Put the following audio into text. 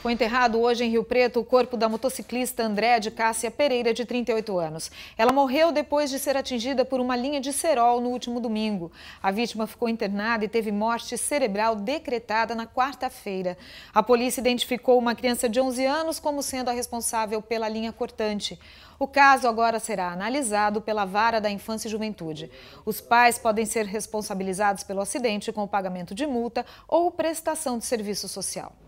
Foi enterrado hoje em Rio Preto o corpo da motociclista Andréa de Cássia Pereira, de 38 anos. Ela morreu depois de ser atingida por uma linha de cerol no último domingo. A vítima ficou internada e teve morte cerebral decretada na quarta-feira. A polícia identificou uma criança de 11 anos como sendo a responsável pela linha cortante. O caso agora será analisado pela Vara da Infância e Juventude. Os pais podem ser responsabilizados pelo acidente com o pagamento de multa ou prestação de serviço social.